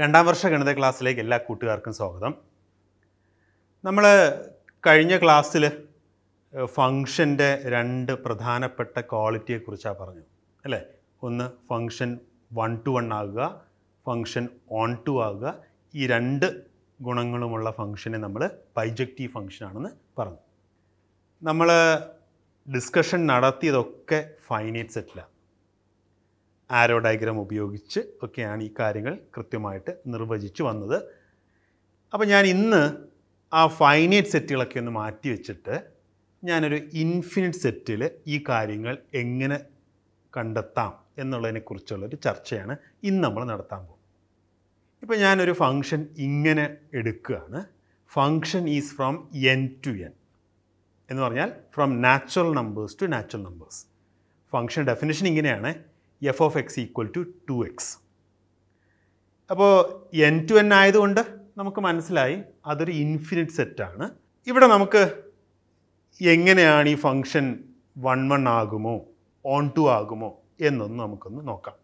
രണ്ടാം വർഷ ഗണിത ക്ലാസ്സിലേക്ക് എല്ലാ കൂട്ടുകാർക്കും സ്വാഗതം നമ്മൾ കഴിഞ്ഞ ക്ലാസ്സിൽ ഫങ്ഷൻ്റെ രണ്ട് പ്രധാനപ്പെട്ട ക്വാളിറ്റിയെക്കുറിച്ചാണ് പറഞ്ഞു അല്ലേ ഒന്ന് ഫങ്ഷൻ വൺ ടു വൺ ആകുക ഫങ്ഷൻ ഓൺ ടു ആകുക ഈ രണ്ട് ഗുണങ്ങളുമുള്ള ഫങ്ഷനെ നമ്മൾ ബൈജക്റ്റീവ് ഫങ്ഷനാണെന്ന് പറഞ്ഞു നമ്മൾ ഡിസ്കഷൻ നടത്തിയതൊക്കെ ഫൈനൈറ്റ് സെറ്റിലാണ് ആരോ ഡയഗ്രാം ഉപയോഗിച്ച് ഒക്കെയാണ് ഈ കാര്യങ്ങൾ കൃത്യമായിട്ട് നിർവചിച്ചു വന്നത് അപ്പോൾ ഞാൻ ഇന്ന് ആ ഫൈനൈറ്റ് സെറ്റുകളൊക്കെ ഒന്ന് മാറ്റി വെച്ചിട്ട് ഞാനൊരു ഇൻഫിനിറ്റ് സെറ്റിൽ ഈ കാര്യങ്ങൾ എങ്ങനെ കണ്ടെത്താം കുറിച്ചുള്ളൊരു ചർച്ചയാണ് ഇന്ന് നമ്മൾ നടത്താൻ പോകും ഇപ്പോൾ ഞാനൊരു ഫങ്ഷൻ ഇങ്ങനെ എടുക്കുകയാണ് function is from N to N എന്ന് പറഞ്ഞാൽ from natural numbers to natural numbers function definition ഇങ്ങനെയാണ് f of x equal to two x അപ്പോൾ എൻ ടു എൻ ആയതുകൊണ്ട് നമുക്ക് മനസ്സിലായി അതൊരു ഇൻഫിനിറ്റ് സെറ്റാണ് ഇവിടെ നമുക്ക് എങ്ങനെയാണ് ഈ ഫങ്ഷൻ വൺ വൺ ആകുമോ ഓൺ ടു ആകുമോ എന്നൊന്ന് നമുക്കൊന്ന് നോക്കാം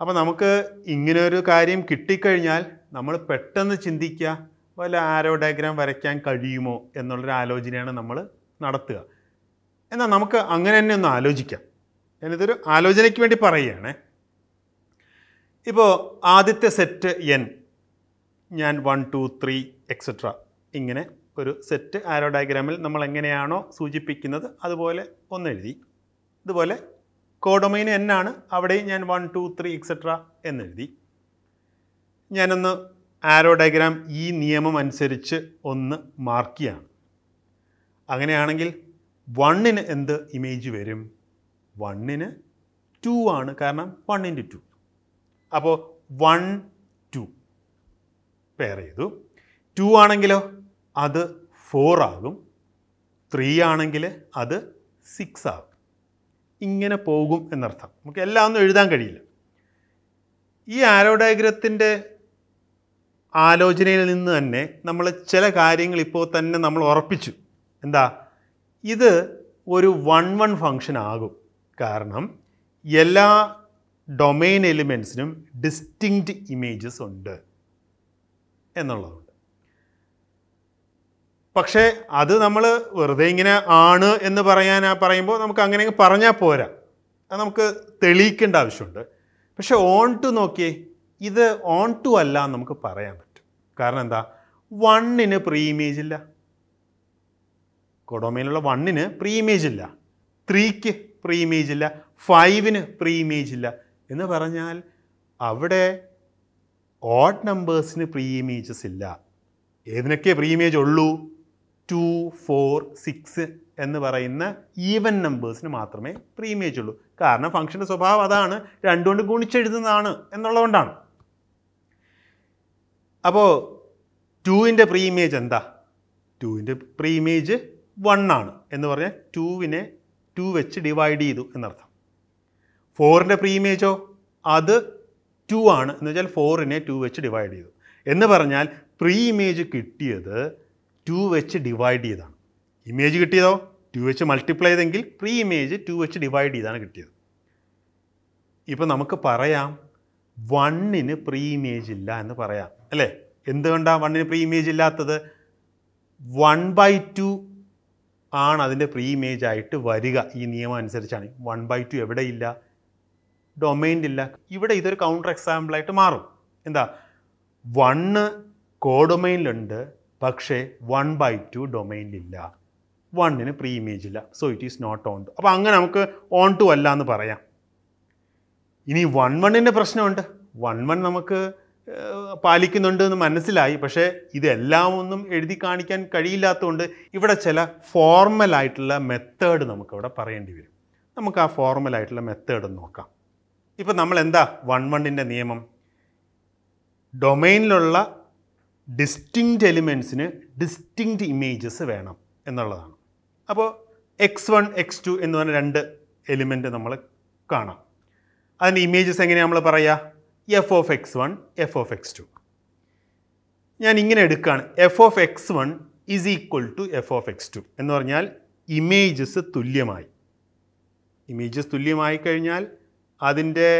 അപ്പോൾ നമുക്ക് ഇങ്ങനെ ഒരു കാര്യം കിട്ടിക്കഴിഞ്ഞാൽ നമ്മൾ പെട്ടെന്ന് ചിന്തിക്കുക വല്ല ആരോ ഡയഗ്രാം വരയ്ക്കാൻ കഴിയുമോ എന്നുള്ളൊരു ആലോചനയാണ് നമ്മൾ നടത്തുക എന്നാൽ നമുക്ക് അങ്ങനെ തന്നെ ഒന്ന് ആലോചിക്കാം ഞാനിതൊരു ആലോചനയ്ക്ക് വേണ്ടി പറയുകയാണ് ഇപ്പോൾ ആദ്യത്തെ സെറ്റ് എൻ ഞാൻ വൺ ടു ത്രീ എക്സെട്ര ഇങ്ങനെ ഒരു സെറ്റ് ആരോ ഡയഗ്രാമിൽ നമ്മൾ എങ്ങനെയാണോ സൂചിപ്പിക്കുന്നത് അതുപോലെ ഒന്ന് എഴുതി ഇതുപോലെ കോഡൊമൈൻ എൻ ആണ് അവിടെയും ഞാൻ വൺ ടു ത്രീ എക്സെട്ര എന്നെഴുതി ഞാനൊന്ന് ആരോ ഡയഗ്രാം ഈ നിയമം അനുസരിച്ച് ഒന്ന് മാർക്ക് ചെയ്യാണ് അങ്ങനെയാണെങ്കിൽ വണ്ണിന് എന്ത് ഇമേജ് വരും വണ്ണിന് ടു ആണ് കാരണം വൺ ഇൻറ്റു ടു അപ്പോൾ വൺ ടു പെയർ ചെയ്തു ടു ആണെങ്കിലോ അത് ഫോർ ആകും ത്രീ ആണെങ്കിൽ അത് സിക്സ് ആകും ഇങ്ങനെ പോകും എന്നർത്ഥം നമുക്ക് എല്ലാം ഒന്നും എഴുതാൻ കഴിയില്ല ഈ ആരോ ഡയഗ്രത്തിൻ്റെ ആലോചനയിൽ നിന്ന് തന്നെ നമ്മൾ ചില കാര്യങ്ങൾ ഇപ്പോൾ തന്നെ നമ്മൾ ഉറപ്പിച്ചു എന്താ ഇത് ഒരു വൺ വൺ ഫങ്ഷൻ ആകും കാരണം എല്ലാ ഡൊമെയിൻ എലിമെൻസിനും ഡിസ്റ്റിങ്റ്റ് ഇമേജസ് ഉണ്ട് എന്നുള്ളതുണ്ട് പക്ഷേ അത് നമ്മൾ വെറുതെ ഇങ്ങനെ ആണ് എന്ന് പറയാൻ പറയുമ്പോൾ നമുക്ക് അങ്ങനെ പറഞ്ഞാൽ പോരാ അത് നമുക്ക് തെളിയിക്കേണ്ട ആവശ്യമുണ്ട് പക്ഷേ ഓൺ ടു നോക്കിയേ ഇത് ഓൺ ടു അല്ല എന്ന് നമുക്ക് പറയാൻ പറ്റും കാരണം എന്താ വണ്ണിന് പ്രീ ഇമേജ് ഇല്ല കൊഡോമയിലുള്ള വണ്ണിന് പ്രീ ഇമേജ് ഇല്ല ത്രീക്ക് പ്രീ ഇമേജ് ഇല്ല ഫൈവിന് പ്രീ ഇമേജ് ഇല്ല എന്ന് പറഞ്ഞാൽ അവിടെ ഓഡ് നമ്പേഴ്സിന് പ്രീ ഇമേജസ് ഇല്ല ഏതിനൊക്കെ പ്രീ ഇമേജ് ഉള്ളൂ ടു ഫോർ സിക്സ് എന്ന് പറയുന്ന ഈവൻ നമ്പേഴ്സിന് മാത്രമേ പ്രീ ഇമേജ് ഉള്ളൂ കാരണം ഫംഗ്ഷൻ്റെ സ്വഭാവം അതാണ് രണ്ടുകൊണ്ട് ഗുണിച്ചെഴുതുന്നതാണ് എന്നുള്ളതുകൊണ്ടാണ് അപ്പോൾ ടുവിൻ്റെ പ്രീ ഇമേജ് എന്താ ടുവിൻ്റെ പ്രീ ഇമേജ് വണ്ണാണ് ആണ് എന്ന് പറഞ്ഞാൽ ടുവിനെ ടു വെച്ച് ഡിവൈഡ് ചെയ്തു എന്നർത്ഥം ഫോറിൻ്റെ പ്രീമേജോ അത് ടു ആണ് എന്ന് വെച്ചാൽ ഫോറിനെ ടു വെച്ച് ഡിവൈഡ് ചെയ്തു എന്ന് പറഞ്ഞാൽ പ്രീ ഇമേജ് കിട്ടിയത് ടു വെച്ച് ഡിവൈഡ് ചെയ്താണ് ഇമേജ് കിട്ടിയതോ ടു വെച്ച് മൾട്ടിപ്ലൈ ചെയ്തെങ്കിൽ പ്രീ ഇമേജ് ടു വെച്ച് ഡിവൈഡ് ചെയ്താണ് കിട്ടിയത് ഇപ്പം നമുക്ക് പറയാം വണ്ണിന് പ്രീ ഇമേജ് ഇല്ല എന്ന് പറയാം അല്ലേ എന്തുകൊണ്ടാണ് വണ്ണിന് പ്രീ ഇമേജ് ഇല്ലാത്തത് വൺ ബൈ ടു ആണ് അതിൻ്റെ പ്രീ ഇമേജ് ആയിട്ട് വരിക ഈ നിയമം അനുസരിച്ചാണ് വൺ ബൈ ടു എവിടെയില്ല ഇല്ല ഇവിടെ ഇതൊരു കൗണ്ടർ എക്സാമ്പിളായിട്ട് മാറും എന്താ വണ്ണ് കോഡൊമൈനിലുണ്ട് പക്ഷേ വൺ ബൈ ടു ഡൊമൈനിലില്ല വണ്ണിന് പ്രീ ഇമേജ് ഇല്ല so it is not onto അപ്പോൾ അങ്ങനെ നമുക്ക് ഓൺ ടു അല്ല എന്ന് പറയാം ഇനി വൺ വണ്ണിൻ്റെ പ്രശ്നമുണ്ട് വൺ വൺ നമുക്ക് പാലിക്കുന്നുണ്ട് എന്ന് മനസ്സിലായി പക്ഷേ ഇതെല്ലാം ഒന്നും എഴുതി കാണിക്കാൻ കഴിയില്ലാത്തതുകൊണ്ട് ഇവിടെ ചില ഫോർമലായിട്ടുള്ള മെത്തേഡ് നമുക്കിവിടെ പറയേണ്ടി വരും നമുക്ക് ആ ഫോർമലായിട്ടുള്ള മെത്തേഡ് നോക്കാം ഇപ്പം നമ്മൾ എന്താ വൺ വണ്ണിൻ്റെ നിയമം ഡൊമൈനിലുള്ള ഡിസ്റ്റിങ്റ്റ് എലിമെൻറ്റ്സിന് ഡിസ്റ്റിങ്റ്റ് ഇമേജസ് വേണം എന്നുള്ളതാണ് അപ്പോൾ എക്സ് വൺ എക്സ് ടു എന്ന് പറഞ്ഞ രണ്ട് എലിമെൻറ്റ് നമ്മൾ കാണാം അതിൻ്റെ ഇമേജസ് എങ്ങനെയാണ് നമ്മൾ പറയുക f of x one f of x two ഞാൻ ഇങ്ങനെ എടുക്കുകയാണ് f of x one is equal to f of x two എന്ന് പറഞ്ഞാൽ ഇമേജസ് തുല്യമായി ഇമേജസ് തുല്യമായി കഴിഞ്ഞാൽ അതിൻ്റെ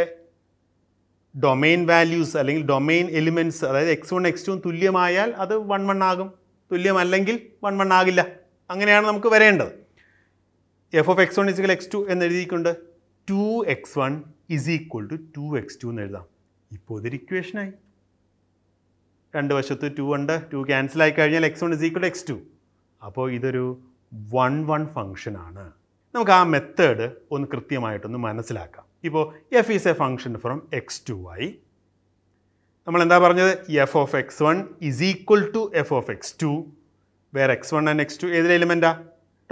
ഡൊമെയിൻ വാല്യൂസ് അല്ലെങ്കിൽ ഡൊമെയിൻ എലിമെൻറ്റ്സ് അതായത് എക്സ് വൺ എക്സ് ടു തുല്യമായാൽ അത് വൺ വൺ ആകും തുല്യമല്ലെങ്കിൽ വൺ വൺ ആകില്ല അങ്ങനെയാണ് നമുക്ക് വരേണ്ടത് f of x one is equal x two എന്ന് എഴുതിയിട്ടുണ്ട് two x one is equal to two x two എന്ന് എഴുതാം ഇപ്പോൾ ഇതൊരു ഇക്വേഷനായി രണ്ട് വശത്ത് ടു ഉണ്ട് ടു ക്യാൻസൽ ആയി കഴിഞ്ഞാൽ x one is equal x two അപ്പോൾ ഇതൊരു വൺ വൺ ഫങ്ഷനാണ് നമുക്ക് ആ മെത്തേഡ് ഒന്ന് കൃത്യമായിട്ടൊന്ന് മനസ്സിലാക്കാം ഇപ്പോൾ f is a function from x to ആയി നമ്മൾ എന്താ പറഞ്ഞത് f of x one is equal to f of x two where x one and x two ഏതിലെ എലിമെൻറ്റാ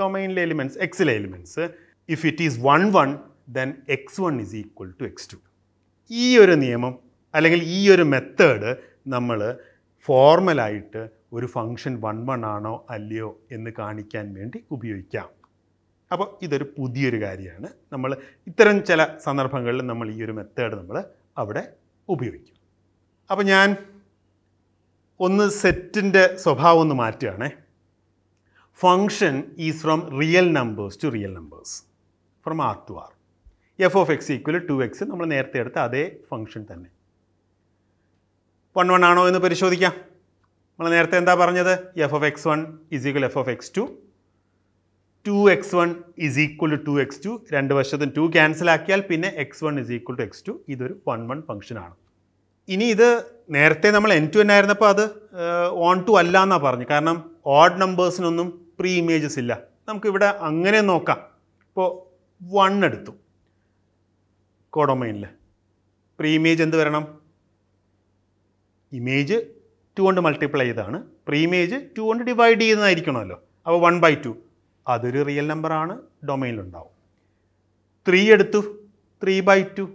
ഡൊമൈനിലെ എലിമെൻറ്റ്സ് എക്സിലെ elements if it is one one then x one is equal to x two ഈ ഒരു നിയമം അല്ലെങ്കിൽ ഈ ഒരു മെത്തേഡ് നമ്മൾ ഫോർമലായിട്ട് ഒരു ഫങ്ഷൻ വൺ വൺ ആണോ അല്ലയോ എന്ന് കാണിക്കാൻ വേണ്ടി ഉപയോഗിക്കാം അപ്പോൾ ഇതൊരു പുതിയൊരു കാര്യമാണ് നമ്മൾ ഇത്തരം ചില സന്ദർഭങ്ങളിൽ നമ്മൾ ഈ ഒരു മെത്തേഡ് നമ്മൾ അവിടെ ഉപയോഗിക്കും അപ്പോൾ ഞാൻ ഒന്ന് സെറ്റിൻ്റെ സ്വഭാവം ഒന്ന് മാറ്റുകയാണേ function is from real numbers to real numbers from R to R f of x equal to x നമ്മൾ നേരത്തെ എടുത്ത അതേ ഫങ്ഷൻ തന്നെ വൺ വൺ ആണോ എന്ന് പരിശോധിക്കാം നമ്മൾ നേരത്തെ എന്താ പറഞ്ഞത് f of x one is equal f of x two two x one is equal to two x two രണ്ട് വശത്തും ടു ക്യാൻസൽ ആക്കിയാൽ പിന്നെ x one is equal to x two ഇതൊരു വൺ വൺ ആണ് ഇനി ഇത് നേരത്തെ നമ്മൾ എൻ ടു എൻ ആയിരുന്നപ്പോൾ അത് ഓൺ ടു അല്ല എന്നാണ് പറഞ്ഞു കാരണം ഓഡ് നമ്പേഴ്സിനൊന്നും പ്രീ ഇമേജസ് ഇല്ല നമുക്കിവിടെ അങ്ങനെ നോക്കാം ഇപ്പോൾ വൺ എടുത്തു കോഡോമൈനിൽ പ്രീ ഇമേജ് എന്ത് വരണം ഇമേജ് ടു കൊണ്ട് മൾട്ടിപ്ലൈ ചെയ്താണ് പ്രീ ഇമേജ് ടു കൊണ്ട് ഡിവൈഡ് ചെയ്യുന്നതായിരിക്കണമല്ലോ അപ്പോൾ വൺ ബൈ ടു അതൊരു റിയൽ നമ്പറാണ് ഡൊമൈനിലുണ്ടാവും ത്രീ എടുത്തു three by two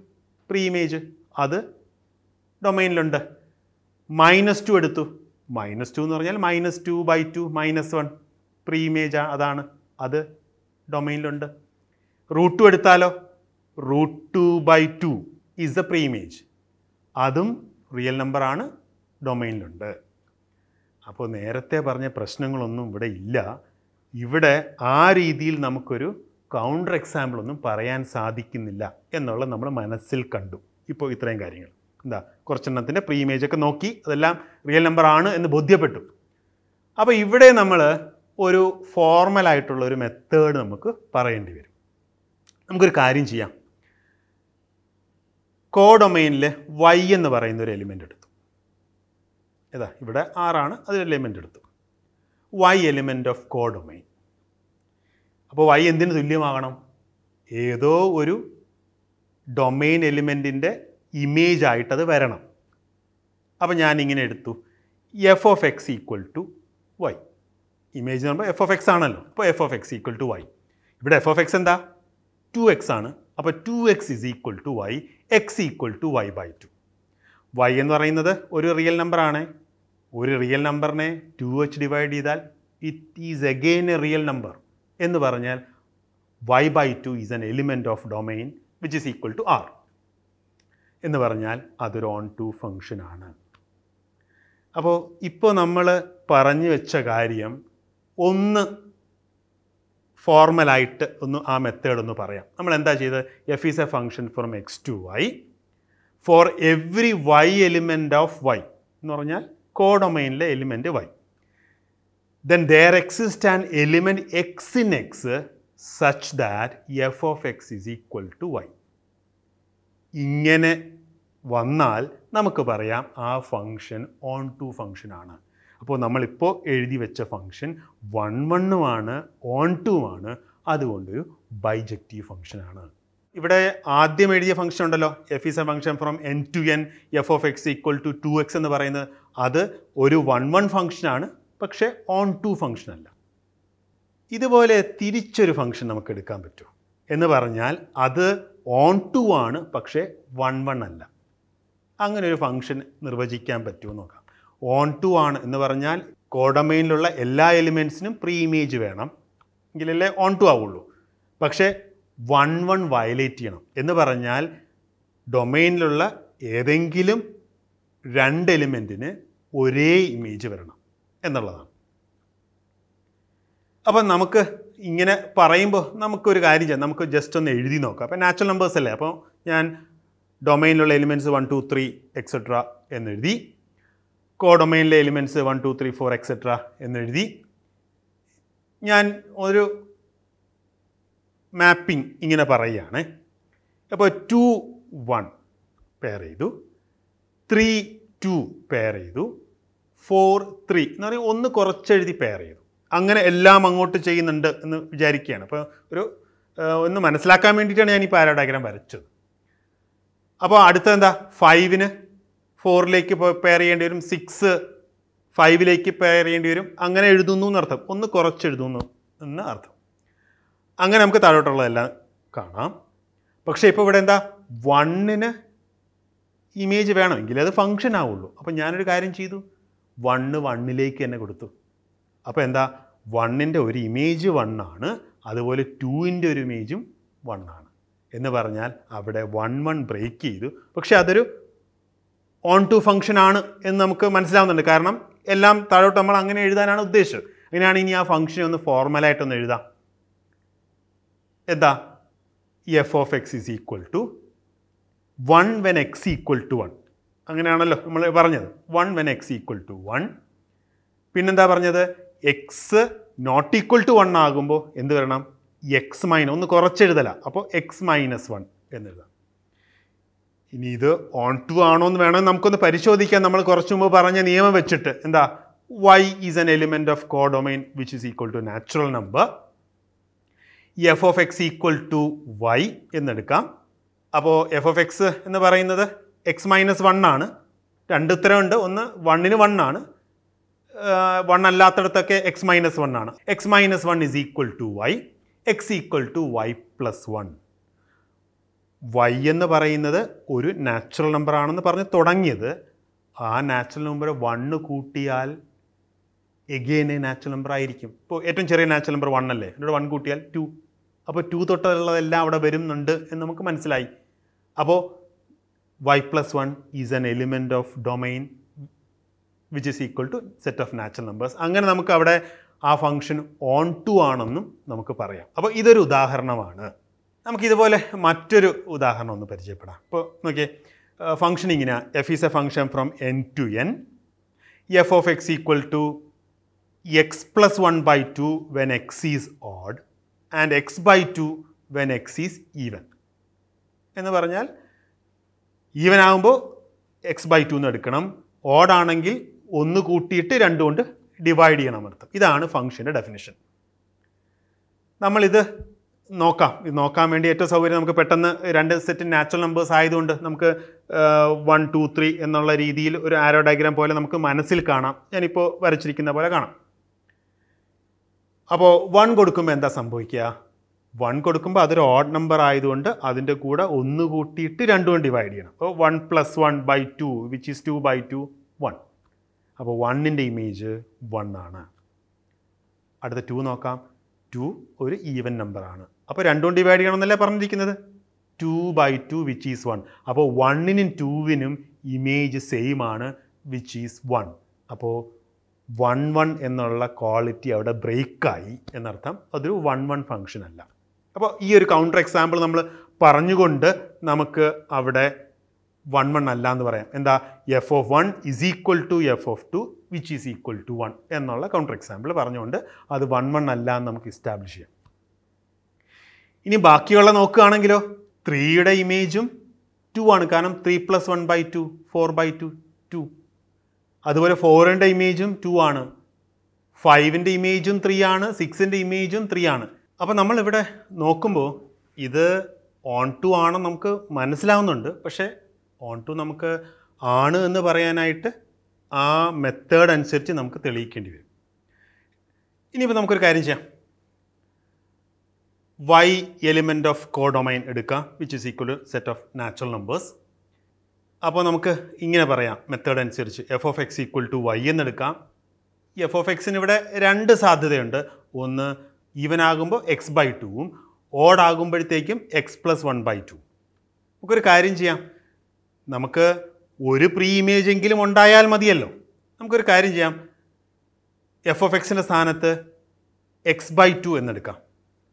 pre image അത് ഡൊമൈനിലുണ്ട് മൈനസ് ടു എടുത്തു മൈനസ് ടു എന്ന് പറഞ്ഞാൽ minus two by two minus one pre image അതാണ് അത് ഡൊമൈനിലുണ്ട് റൂട്ട് ടു എടുത്താലോ root two by two is a pre image അതും റിയൽ നമ്പറാണ് ഡൊമൈനിലുണ്ട് അപ്പോൾ നേരത്തെ പറഞ്ഞ പ്രശ്നങ്ങളൊന്നും ഇവിടെ ഇല്ല ഇവിടെ ആ രീതിയിൽ നമുക്കൊരു കൗണ്ടർ എക്സാമ്പിൾ ഒന്നും പറയാൻ സാധിക്കുന്നില്ല എന്നുള്ളത് നമ്മൾ മനസ്സിൽ കണ്ടു ഇപ്പോൾ ഇത്രയും കാര്യങ്ങൾ എന്താ കുറച്ചെണ്ണത്തിൻ്റെ പ്രീ ഇമേജ് ഒക്കെ നോക്കി അതെല്ലാം റിയൽ നമ്പർ ആണ് എന്ന് ബോധ്യപ്പെട്ടു അപ്പോൾ ഇവിടെ നമ്മൾ ഒരു ഫോർമലായിട്ടുള്ള ഒരു മെത്തേഡ് നമുക്ക് പറയേണ്ടി വരും നമുക്കൊരു കാര്യം ചെയ്യാം കോഡൊമൈനിൽ വൈ എന്ന് പറയുന്ന ഒരു എലിമെൻ്റ് എടുക്കും ഏതാ ഇവിടെ ആറാണ് അത് എലിമെൻ്റ് എടുത്തു y element of codomain അപ്പോൾ വൈ എന്തിന് തുല്യമാകണം ഏതോ ഒരു ഡൊമൈൻ എലിമെൻറ്റിൻ്റെ ഇമേജ് ആയിട്ടത് വരണം അപ്പോൾ ഞാൻ ഇങ്ങനെ എടുത്തു f of x equal to y image എന്ന് പറയുമ്പോൾ എഫ് ഓഫ് എക്സ് ആണല്ലോ അപ്പോൾ f of x equal to y ഇവിടെ എഫ് ഓഫ് എക്സ് എന്താ ടു എക്സ് ആണ് അപ്പോൾ two x is equal to y x equal to y by two y എന്ന് പറയുന്നത് ഒരു റിയൽ നമ്പറാണ് ഒരു റിയൽ നമ്പറിനെ ടു എച്ച് ഡിവൈഡ് ചെയ്താൽ it is again a real number എന്ന് പറഞ്ഞാൽ y by two is N element of domain which is equal to R എന്ന് പറഞ്ഞാൽ അതൊരു ഓൺ ടു ഫങ്ഷനാണ് അപ്പോൾ ഇപ്പോൾ നമ്മൾ പറഞ്ഞു വെച്ച കാര്യം ഒന്ന് ഫോർമലായിട്ട് ഒന്ന് ആ മെത്തേഡ് ഒന്ന് പറയാം നമ്മൾ എന്താ ചെയ്തത് f is a function from x to y for every y element of y എന്ന് പറഞ്ഞാൽ കോഡൊമൈനിലെ എലിമെൻ്റ് y then there exist an element x in x such that f of x is equal to y ഇങ്ങനെ വന്നാൽ നമുക്ക് പറയാം ആ function onto function ആണ് അപ്പോൾ നമ്മളിപ്പോൾ എഴുതി വെച്ച ഫങ്ഷൻ വൺ വണ്ണുമാണ് ഓൺ ടു ആണ് അതുകൊണ്ടൊരു ബൈജക്റ്റീവ് ഫങ്ഷനാണ് ഇവിടെ ആദ്യം എഴുതിയ ഫംഗ്ഷൻ ഉണ്ടല്ലോ f is a function from N to N f of x equal to two x എന്ന് പറയുന്നത് അത് ഒരു വൺ വൺ ഫംഗ്ഷനാണ് പക്ഷേ ഓൺ ടു ഫംഗ്ഷൻ അല്ല ഇതുപോലെ തിരിച്ചൊരു ഫംഗ്ഷൻ നമുക്ക് എടുക്കാൻ പറ്റുമോ എന്ന് പറഞ്ഞാൽ അത് ഓൺ ടു ആണ് പക്ഷേ വൺ വൺ അല്ല അങ്ങനെ ഒരു ഫംഗ്ഷൻ നിർവചിക്കാൻ പറ്റുമോ നോക്കാം ഓൺ ടു ആണ് എന്ന് പറഞ്ഞാൽ കോഡമൈനിലുള്ള എല്ലാ എലിമെൻറ്റ്സിനും പ്രീ ഇമേജ് വേണം എങ്കിലല്ലേ ഓൺ ടു ആവുള്ളൂ പക്ഷേ വൺ വൺ വയലേറ്റ് ചെയ്യണം എന്ന് പറഞ്ഞാൽ ഡൊമൈനിലുള്ള ഏതെങ്കിലും രണ്ട് എലിമെൻറ്റിന് ഒരേ ഇമേജ് വരണം എന്നുള്ളതാണ് അപ്പം നമുക്ക് ഇങ്ങനെ പറയുമ്പോൾ നമുക്കൊരു കാര്യം ചെയ്യാം നമുക്ക് ജസ്റ്റ് ഒന്ന് എഴുതി നോക്കാം അപ്പം നാച്ചുറൽ നമ്പേഴ്സ് അല്ലേ അപ്പോൾ ഞാൻ ഡൊമൈനിലുള്ള elements one two three etcetera എന്നെഴുതി കോ ഡൊമൈനിലെ elements one two three four etcetera എന്നെഴുതി ഞാൻ ഒരു മാപ്പിംഗ് ഇങ്ങനെ പറയുകയാണ് അപ്പോൾ ടു വൺ പെയർ ചെയ്തു ത്രീ ടു പെയർ ചെയ്തു ഫോർ ത്രീ എന്ന് പറയുമ്പോൾ ഒന്ന് കുറച്ചെഴുതി പെയർ ചെയ്തു അങ്ങനെ എല്ലാം അങ്ങോട്ട് ചെയ്യുന്നുണ്ട് എന്ന് വിചാരിക്കുകയാണ് അപ്പോൾ ഒരു ഒന്ന് മനസ്സിലാക്കാൻ വേണ്ടിയിട്ടാണ് ഞാൻ ഈ പാരാഡയഗ്രാം വരച്ചത് അപ്പോൾ അടുത്ത എന്താ ഫൈവിന് ഫോറിലേക്ക് പെയർ ചെയ്യേണ്ടി വരും സിക്സ് ഫൈവിലേക്ക് പെയർ ചെയ്യേണ്ടി വരും അങ്ങനെ എഴുതുന്നു എന്നർത്ഥം ഒന്ന് കുറച്ചെഴുതുന്നു എന്ന് അർത്ഥം അങ്ങനെ നമുക്ക് താഴോട്ടുള്ളതെല്ലാം കാണാം പക്ഷേ ഇപ്പോൾ ഇവിടെ എന്താ വണ്ണിന് ഇമേജ് വേണമെങ്കിൽ അത് ഫങ്ഷൻ ആവുള്ളൂ അപ്പോൾ ഞാനൊരു കാര്യം ചെയ്തു വണ്ണ് വണ്ണിലേക്ക് തന്നെ കൊടുത്തു അപ്പോൾ എന്താ വണ്ണിൻ്റെ ഒരു ഇമേജ് വണ്ണാണ് അതുപോലെ ടൂവിൻ്റെ ഒരു ഇമേജും വണ്ണാണ് എന്ന് പറഞ്ഞാൽ അവിടെ വൺ വൺ ബ്രേക്ക് ചെയ്തു പക്ഷേ അതൊരു ഓൺ ടു ഫങ്ഷൻ ആണ് എന്ന് നമുക്ക് മനസ്സിലാവുന്നുണ്ട് കാരണം എല്ലാം താഴോട്ട് നമ്മൾ അങ്ങനെ എഴുതാനാണ് ഉദ്ദേശിച്ചത് അങ്ങനെയാണ് ഇനി ആ ഫങ്ഷനെ ഒന്ന് ഫോർമലായിട്ടൊന്ന് എഴുതാം എന്താ f of x is equal to one when x equal to one അങ്ങനെയാണല്ലോ നമ്മൾ പറഞ്ഞത് one when x equal to one പിന്നെന്താ പറഞ്ഞത് x not equal to one ആകുമ്പോൾ എന്ത് വരണം എക്സ് മൈനസ് ഒന്ന് കുറച്ചെഴുതല അപ്പോൾ എക്സ് മൈനസ് വൺ എന്നെഴുതാം ഇനി ഇത് ഓൺ ടു ആണോ എന്ന് വേണമെങ്കിൽ നമുക്കൊന്ന് പരിശോധിക്കാം നമ്മൾ കുറച്ച് മുമ്പ് പറഞ്ഞ നിയമം വെച്ചിട്ട് എന്താ y is an element of codomain which is equal to natural number f of x equal to y എന്നെടുക്കാം അപ്പോൾ എഫ് ഓഫ് എക്സ് എന്ന് പറയുന്നത് എക്സ് മൈനസ് വൺ ആണ് രണ്ട് ഉത്തരമുണ്ട് ഒന്ന് വണ്ണിന് വൺ ആണ് വൺ അല്ലാത്തടത്തൊക്കെ എക്സ് മൈനസ് വൺ ആണ് x minus one is equal to y x equal to y plus one y എന്ന് പറയുന്നത് ഒരു നാച്ചുറൽ നമ്പർ ആണെന്ന് പറഞ്ഞ് തുടങ്ങിയത് ആ നാച്ചുറൽ നമ്പർ വണ്ണ് കൂട്ടിയാൽ എഗെയിൻ നാച്ചുറൽ നമ്പർ ആയിരിക്കും ഇപ്പോൾ ഏറ്റവും ചെറിയ നാച്ചുറൽ നമ്പർ വൺ അല്ലേ എന്നോട് വൺ കൂട്ടിയാൽ ടു അപ്പോൾ ടു തൊട്ടുള്ളതെല്ലാം അവിടെ വരുന്നുണ്ട് എന്ന് നമുക്ക് മനസ്സിലായി അപ്പോൾ y plus one is an element of domain which is equal to set of natural numbers അങ്ങനെ നമുക്ക് അവിടെ ആ ഫംഗ്ഷൻ ഓൺ ടു ആണെന്നും നമുക്ക് പറയാം അപ്പോൾ ഇതൊരു ഉദാഹരണമാണ് നമുക്കിതുപോലെ മറ്റൊരു ഉദാഹരണം ഒന്ന് പരിചയപ്പെടാം ഇപ്പോൾ നോക്കിയേ ഫംഗ്ഷൻ ഇങ്ങനെ f is a function from N to N f of x equal to x plus one by two when x is odd and x by two when x is even എന്ന് പറഞ്ഞാൽ even ആകുമ്പോൾ x by to എന്ന് എടുക്കണം ഓഡാണെങ്കിൽ ഒന്ന് കൂട്ടിയിട്ട് കൊണ്ട് divide ചെയ്യണം അർത്ഥം ഇതാണ് ഫംഗ്ഷൻ്റെ ഡെഫിനിഷൻ നമ്മളിത് നോക്കാം ഇത് നോക്കാൻ വേണ്ടി ഏറ്റവും സൗകര്യം നമുക്ക് പെട്ടെന്ന് രണ്ട് സെറ്റ് നാച്ചുറൽ നമ്പേഴ്സ് ആയതുകൊണ്ട് നമുക്ക് വൺ ടു ത്രീ എന്നുള്ള രീതിയിൽ ഒരു ആരോ ഡയഗ്രാം പോലെ നമുക്ക് മനസ്സിൽ കാണാം ഞാനിപ്പോൾ വരച്ചിരിക്കുന്ന പോലെ കാണാം അപ്പോൾ വൺ കൊടുക്കുമ്പോൾ എന്താ സംഭവിക്കുക വൺ കൊടുക്കുമ്പോൾ അതൊരു ഓഡ് നമ്പർ ആയതുകൊണ്ട് അതിൻ്റെ കൂടെ ഒന്ന് കൂട്ടിയിട്ട് രണ്ടും ഡിവൈഡ് ചെയ്യണം അപ്പോൾ one plus one by two which is two by two one അപ്പോൾ വണ്ണിൻ്റെ ഇമേജ് വൺ ആണ് അടുത്ത ടു നോക്കാം ടു ഒരു ഈവൻ നമ്പറാണ് അപ്പോൾ രണ്ടും ഡിവൈഡ് ചെയ്യണമെന്നല്ലേ പറഞ്ഞിരിക്കുന്നത് two by two which is one അപ്പോൾ വണ്ണിനും ടുവിനും ഇമേജ് സെയിം ആണ് വിച്ച് ഈസ് വൺ അപ്പോൾ വൺ വൺ എന്നുള്ള ക്വാളിറ്റി അവിടെ ബ്രേക്കായി എന്നർത്ഥം അതൊരു വൺ വൺ ഫങ്ഷൻ അല്ല അപ്പോൾ ഈ ഒരു കൗണ്ടർ എക്സാമ്പിൾ നമ്മൾ പറഞ്ഞുകൊണ്ട് നമുക്ക് അവിടെ വൺ വൺ അല്ല എന്ന് പറയാം എന്താ f of one is equal to f of two which is equal to one എന്നുള്ള കൗണ്ടർ എക്സാമ്പിൾ പറഞ്ഞുകൊണ്ട് അത് വൺ വൺ അല്ല എന്ന് നമുക്ക് ഇസ്റ്റാബ്ലിഷ് ചെയ്യാം ഇനി ബാക്കിയുള്ള നോക്കുകയാണെങ്കിലോ ത്രീയുടെ ഇമേജും ടു ആണ് കാരണം three plus one by two four by two two അതുപോലെ ഫോറിൻ്റെ ഇമേജും ടു ആണ് ഫൈവിൻ്റെ ഇമേജും ത്രീ ആണ് സിക്സിൻ്റെ ഇമേജും ത്രീ ആണ് അപ്പോൾ നമ്മളിവിടെ നോക്കുമ്പോൾ ഇത് ഓൺ ടു ആണെന്ന് നമുക്ക് മനസ്സിലാവുന്നുണ്ട് പക്ഷേ ഓൺ ടു നമുക്ക് ആണ് എന്ന് പറയാനായിട്ട് ആ മെത്തേഡ് അനുസരിച്ച് നമുക്ക് തെളിയിക്കേണ്ടി വരും ഇനിയിപ്പോൾ നമുക്കൊരു കാര്യം ചെയ്യാം വൈ എലിമെൻ്റ് ഓഫ് കോഡൊമൈൻ എടുക്കാം which is equal set of natural numbers അപ്പോൾ നമുക്ക് ഇങ്ങനെ പറയാം മെത്തേഡ് അനുസരിച്ച് f of x equal to y എന്നെടുക്കാം എഫ് ഓഫ് എക്സിന് ഇവിടെ രണ്ട് സാധ്യതയുണ്ട് ഒന്ന് ഈവൻ ആകുമ്പോൾ എക്സ് ബൈ ടുവും ഓഡ് ആകുമ്പോഴത്തേക്കും x plus one by two നമുക്കൊരു കാര്യം ചെയ്യാം നമുക്ക് ഒരു പ്രീ ഇമേജ് എങ്കിലും ഉണ്ടായാൽ മതിയല്ലോ നമുക്കൊരു കാര്യം ചെയ്യാം എഫ് ഓഫ് എക്സിൻ്റെ സ്ഥാനത്ത് എക്സ് ബൈ ടു എന്നെടുക്കാം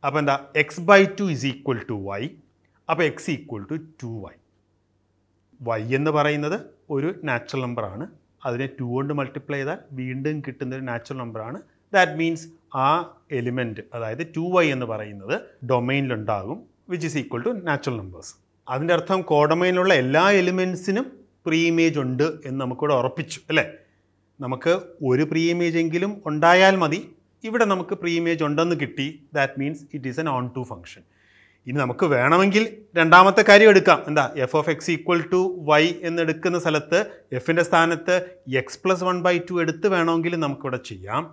അപ്പോൾ എന്താ x by two is equal to y അപ്പോൾ x equal to two y y എന്ന് പറയുന്നത് ഒരു നാച്ചുറൽ നമ്പറാണ് അതിനെ ടു കൊണ്ട് മൾട്ടിപ്ലൈ ചെയ്താൽ വീണ്ടും കിട്ടുന്ന ഒരു നാച്ചുറൽ നമ്പറാണ് ദാറ്റ് മീൻസ് ആ എലിമെൻറ്റ് അതായത് ടു വൈ എന്ന് പറയുന്നത് ഡൊമൈനിലുണ്ടാകും which is equal to natural numbers അതിൻ്റെ അർത്ഥം കോഡൊമൈനിലുള്ള എല്ലാ എലിമെൻസിനും പ്രീ ഇമേജ് ഉണ്ട് എന്ന് നമുക്കിവിടെ ഉറപ്പിച്ചു അല്ലേ നമുക്ക് ഒരു പ്രീ ഇമേജ് എങ്കിലും ഉണ്ടായാൽ മതി ഇവിടെ നമുക്ക് പ്രീ ഇമേജ് ഉണ്ടെന്ന് കിട്ടി that means it is an onto function ഇനി നമുക്ക് വേണമെങ്കിൽ രണ്ടാമത്തെ കാര്യം എടുക്കാം എന്താ f of x equal to y എന്നെടുക്കുന്ന സ്ഥലത്ത് എഫിൻ്റെ സ്ഥാനത്ത് x plus one by two എടുത്ത് വേണമെങ്കിൽ നമുക്കിവിടെ ചെയ്യാം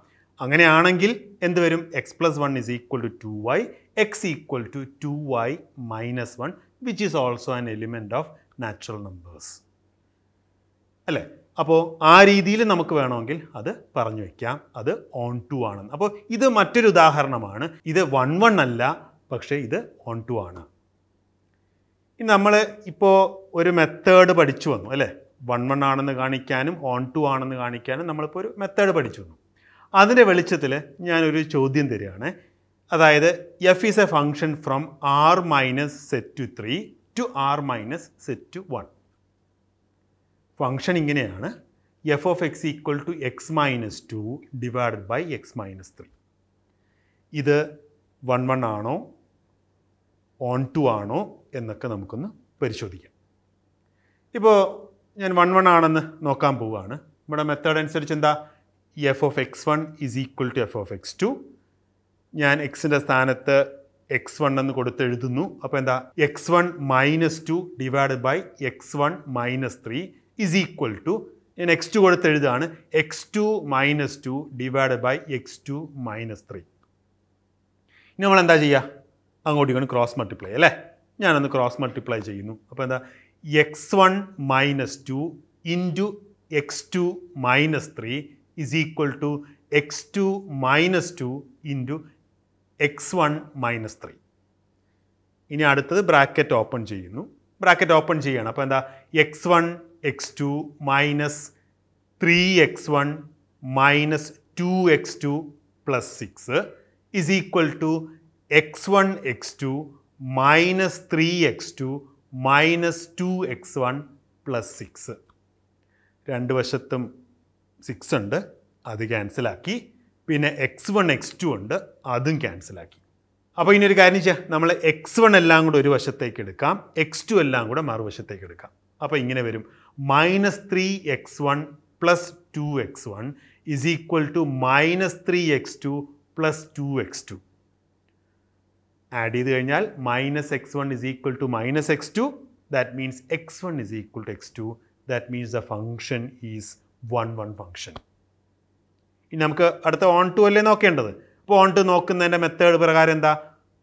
അങ്ങനെയാണെങ്കിൽ എന്ത് വരും x plus one is equal to two y x equal to two y minus one which is also an element of natural numbers അല്ലേ അപ്പോൾ ആ രീതിയിൽ നമുക്ക് വേണമെങ്കിൽ അത് പറഞ്ഞു വയ്ക്കാം അത് ഓൺ ടു ആണെന്ന് അപ്പോൾ ഇത് മറ്റൊരു ഉദാഹരണമാണ് ഇത് വൺ വൺ അല്ല പക്ഷേ ഇത് ഓൺ ടു ആണ് ഇനി നമ്മൾ ഇപ്പോൾ ഒരു മെത്തേഡ് പഠിച്ചു വന്നു അല്ലേ വൺ വൺ ആണെന്ന് കാണിക്കാനും ഓൺ ടു ആണെന്ന് കാണിക്കാനും നമ്മളിപ്പോൾ ഒരു മെത്തേഡ് പഠിച്ചു വന്നു അതിൻ്റെ വെളിച്ചത്തിൽ ഞാനൊരു ചോദ്യം തരികയാണ് അതായത് f is a function from R minus set two three two R minus set two one function ഇങ്ങനെയാണ് f of x equal to x minus two divide by x minus three ഇത് വൺ വൺ ആണോ onto ആണോ എന്നൊക്കെ നമുക്കൊന്ന് പരിശോധിക്കാം ഇപ്പോൾ ഞാൻ one one ആണെന്ന് നോക്കാൻ പോവുകയാണ് നമ്മുടെ മെത്തേഡ് അനുസരിച്ച് എന്താ f of x one is equal to f of x two ഞാൻ എക്സിൻ്റെ സ്ഥാനത്ത് എക്സ് വൺ എന്ന് കൊടുത്ത് എഴുതുന്നു അപ്പോൾ എന്താ x one minus two divide by x one minus three is equal to ഞാൻ എക്സ് ടു കൊടുത്ത് എഴുതുകയാണ് x two minus two divide by x two minus three ഇനി നമ്മൾ എന്താ ചെയ്യുക അങ്ങോട്ടും ഇങ്ങോട്ടും ക്രോസ് മൾട്ടിപ്ലൈ അല്ലേ ഞാനൊന്ന് ക്രോസ് മൾട്ടിപ്ലൈ ചെയ്യുന്നു അപ്പോൾ എന്താ x one minus two into x two minus three is equal to x two minus two into x one minus three ഇനി അടുത്തത് ബ്രാക്കറ്റ് ഓപ്പൺ ചെയ്യുന്നു ബ്രാക്കറ്റ് ഓപ്പൺ ചെയ്യുകയാണ് അപ്പോൾ എന്താ x one x two minus three x one minus two x two plus six is equal to x one x two minus three x two minus two x one plus six രണ്ട് വശത്തും six ഉണ്ട് അത് ക്യാൻസലാക്കി പിന്നെ x one x to ഉണ്ട് അതും ക്യാൻസലാക്കി അപ്പോൾ ഇനി ഒരു കാര്യം ചെയ്യാം നമ്മൾ എക്സ് വൺ എല്ലാം കൂടെ ഒരു വശത്തേക്ക് എടുക്കാം എക്സ് ടു എല്ലാം കൂടെ മറുവശത്തേക്ക് എടുക്കാം അപ്പോൾ ഇങ്ങനെ വരും minus three x one plus two x one is equal to minus three x two plus two x two add ചെയ്ത് കഴിഞ്ഞാൽ minus x one is equal to minus x two that means x one is equal to x two that means the function is one one function ഇനി നമുക്ക് അടുത്ത on to അല്ലേ നോക്കേണ്ടത് അപ്പോൾ on to നോക്കുന്നതിൻ്റെ method പ്രകാരം എന്താ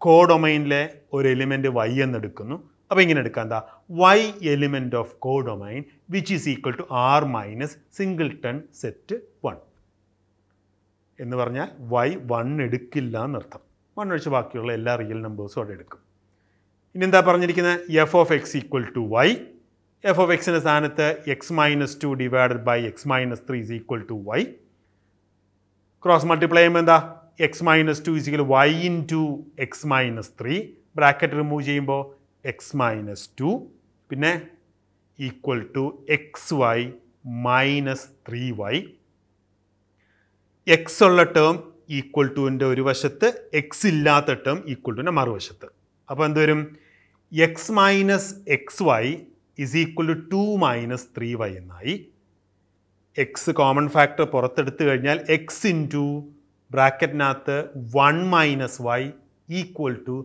കോ ഡൊമൈനിലെ ഒരു element Y എന്ന് എടുക്കുന്നു അപ്പോൾ ഇങ്ങനെ എടുക്കാം എന്താ y element of codomain which is equal to R minus singleton set one എന്ന് പറഞ്ഞാൽ വൈ വൺ എടുക്കില്ല എന്നർത്ഥം വൺ ഒഴിച്ച് ബാക്കിയുള്ള എല്ലാ റിയൽ നമ്പേഴ്സും അവിടെ എടുക്കും ഇനി എന്താ പറഞ്ഞിരിക്കുന്നത് f of x equal to y f of എക്സിൻ്റെ സ്ഥാനത്ത് x minus two divided by x minus three is equal to y cross multiply ചെയ്യുമ്പോൾ എന്താ x minus two is equal y into x minus three bracket remove ചെയ്യുമ്പോൾ x minus two പിന്നെ equal to x y minus three y x ഉള്ള term equal ടുവിൻ്റെ ഒരു വശത്ത് X ഇല്ലാത്ത term equal ടുവിൻ്റെ മറുവശത്ത് അപ്പോൾ എന്തുവരും x minus x y is equal to two minus three y എന്നായി എക്സ് കോമൺ ഫാക്ടർ പുറത്തെടുത്തു കഴിഞ്ഞാൽ എക്സ് ഇൻറ്റു ബ്രാക്കറ്റിനകത്ത് one minus y equal to